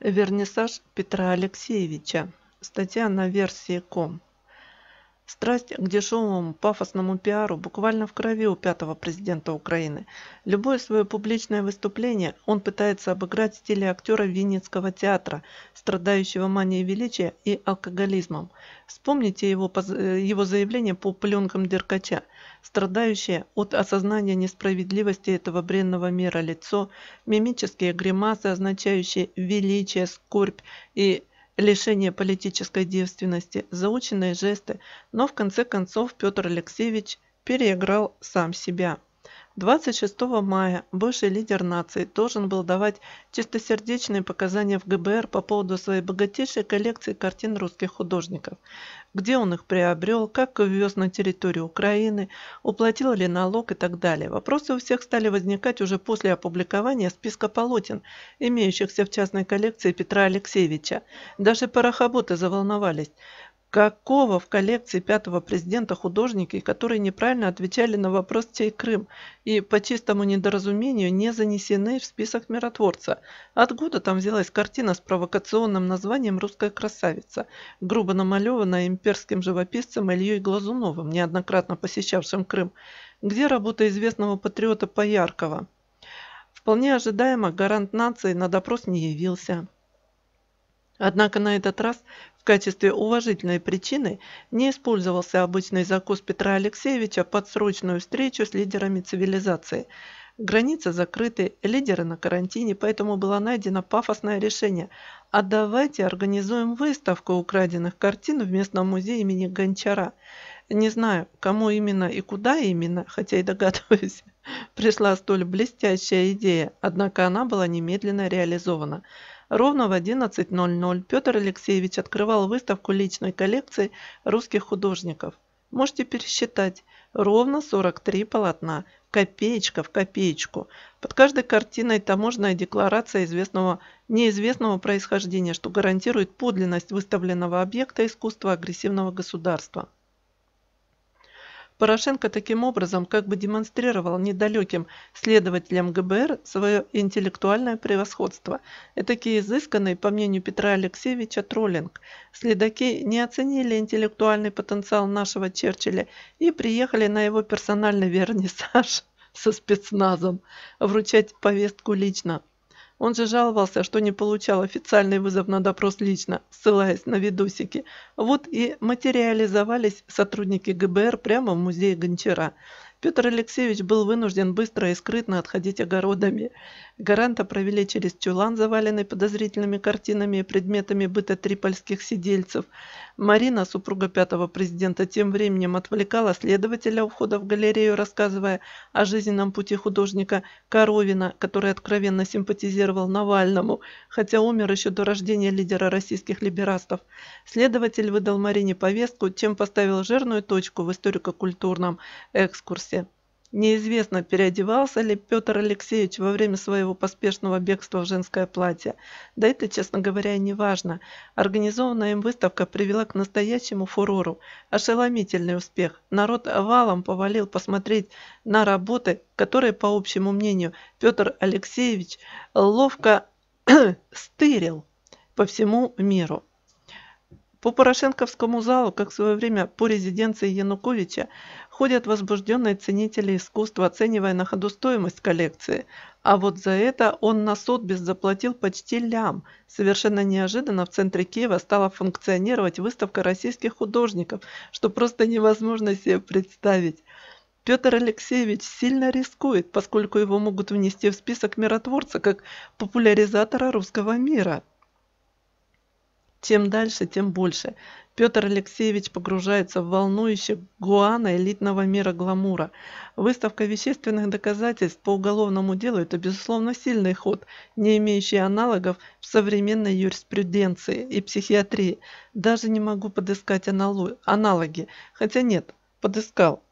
Вернисаж Петра Алексеевича. Статья на версии ком. Страсть к дешевому пафосному пиару буквально в крови у пятого президента Украины. Любое свое публичное выступление он пытается обыграть в стиле актера Винницкого театра, страдающего манией величия и алкоголизмом. Вспомните его, его заявление по пленкам Деркача страдающее от осознания несправедливости этого бренного мира лицо, мимические гримасы, означающие величие, скорбь и лишение политической девственности, заученные жесты, но в конце концов Петр Алексеевич переиграл сам себя. 26 мая бывший лидер нации должен был давать чистосердечные показания в ГБР по поводу своей богатейшей коллекции картин русских художников. Где он их приобрел, как ввез на территорию Украины, уплатил ли налог и так далее. Вопросы у всех стали возникать уже после опубликования списка полотен, имеющихся в частной коллекции Петра Алексеевича. Даже порохоботы заволновались. Какого в коллекции пятого президента художники, которые неправильно отвечали на вопрос «Чей Крым» и по чистому недоразумению не занесены в список миротворца? Откуда там взялась картина с провокационным названием «Русская красавица», грубо намалеванная имперским живописцем Ильей Глазуновым, неоднократно посещавшим Крым? Где работа известного патриота Пояркова? Вполне ожидаемо, гарант нации на допрос не явился. Однако на этот раз в качестве уважительной причины не использовался обычный закус Петра Алексеевича под срочную встречу с лидерами цивилизации. Границы закрыты, лидеры на карантине, поэтому было найдено пафосное решение. А давайте организуем выставку украденных картин в местном музее имени Гончара. Не знаю, кому именно и куда именно, хотя и догадываюсь, пришла столь блестящая идея, однако она была немедленно реализована – Ровно в 11.00 Петр Алексеевич открывал выставку личной коллекции русских художников. Можете пересчитать. Ровно 43 полотна. Копеечка в копеечку. Под каждой картиной таможенная декларация известного неизвестного происхождения, что гарантирует подлинность выставленного объекта искусства агрессивного государства. Порошенко таким образом как бы демонстрировал недалеким следователям ГБР свое интеллектуальное превосходство. Этакий изысканный, по мнению Петра Алексеевича, троллинг. Следаки не оценили интеллектуальный потенциал нашего Черчилля и приехали на его персональный вернисаж со спецназом, вручать повестку лично. Он же жаловался, что не получал официальный вызов на допрос лично, ссылаясь на видосики. Вот и материализовались сотрудники ГБР прямо в музее Гончара. Петр Алексеевич был вынужден быстро и скрытно отходить огородами. Гаранта провели через тюлан, заваленный подозрительными картинами и предметами быта трипольских сидельцев. Марина, супруга пятого президента, тем временем отвлекала следователя у входа в галерею, рассказывая о жизненном пути художника Коровина, который откровенно симпатизировал Навальному, хотя умер еще до рождения лидера российских либерастов. Следователь выдал Марине повестку, чем поставил жирную точку в историко-культурном экскурсе. Неизвестно, переодевался ли Петр Алексеевич во время своего поспешного бегства в женское платье. Да это, честно говоря, не важно. Организованная им выставка привела к настоящему фурору. Ошеломительный успех. Народ валом повалил посмотреть на работы, которые, по общему мнению, Петр Алексеевич ловко стырил по всему миру. По Порошенковскому залу, как в свое время по резиденции Януковича, ходят возбужденные ценители искусства, оценивая на ходу стоимость коллекции. А вот за это он на без заплатил почти лям. Совершенно неожиданно в центре Киева стала функционировать выставка российских художников, что просто невозможно себе представить. Петр Алексеевич сильно рискует, поскольку его могут внести в список миротворца как популяризатора русского мира. Чем дальше, тем больше. Петр Алексеевич погружается в волнующий гуана элитного мира гламура. Выставка вещественных доказательств по уголовному делу – это, безусловно, сильный ход, не имеющий аналогов в современной юриспруденции и психиатрии. Даже не могу подыскать аналоги, хотя нет, подыскал.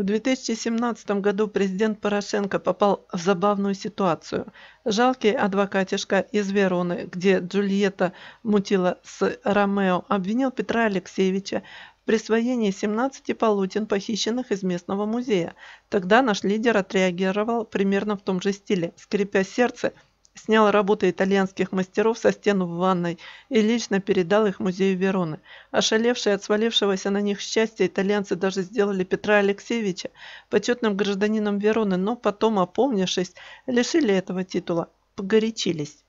В 2017 году президент Порошенко попал в забавную ситуацию. Жалкий адвокатишка из Вероны, где Джульетта мутила с Ромео, обвинил Петра Алексеевича в присвоении 17 полотен, похищенных из местного музея. Тогда наш лидер отреагировал примерно в том же стиле, скрипя сердце – снял работы итальянских мастеров со стен в ванной и лично передал их музею Вероны. Ошалевшие от свалившегося на них счастья итальянцы даже сделали Петра Алексеевича почетным гражданином Вероны, но потом, опомнившись, лишили этого титула. Погорячились.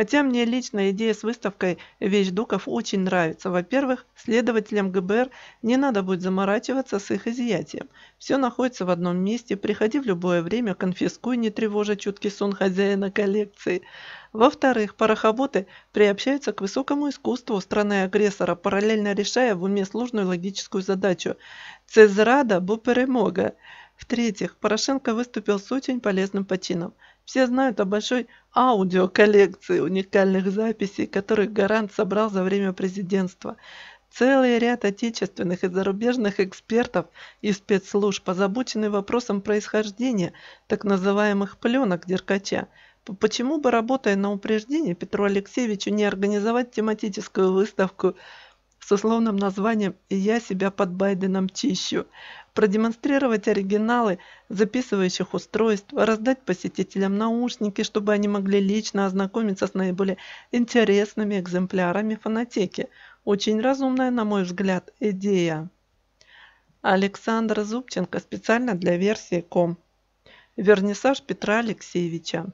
Хотя мне лично идея с выставкой вещдуков очень нравится. Во-первых, следователям ГБР не надо будет заморачиваться с их изъятием. Все находится в одном месте, приходи в любое время, конфискуй, не тревожа чуткий сон хозяина коллекции. Во-вторых, парохоботы приобщаются к высокому искусству страны-агрессора, параллельно решая в уме сложную логическую задачу «Цезрада бо перемога» В-третьих, Порошенко выступил с очень полезным почином. Все знают о большой аудиоколлекции уникальных записей, которых Гарант собрал за время президентства. Целый ряд отечественных и зарубежных экспертов и спецслужб позабочены вопросом происхождения так называемых пленок Деркача. Почему бы, работая на упреждение, Петру Алексеевичу не организовать тематическую выставку со сословным названием я себя под Байденом чищу», продемонстрировать оригиналы записывающих устройств, раздать посетителям наушники, чтобы они могли лично ознакомиться с наиболее интересными экземплярами фонотеки. Очень разумная, на мой взгляд, идея. Александр Зубченко специально для версии ком. Вернисаж Петра Алексеевича.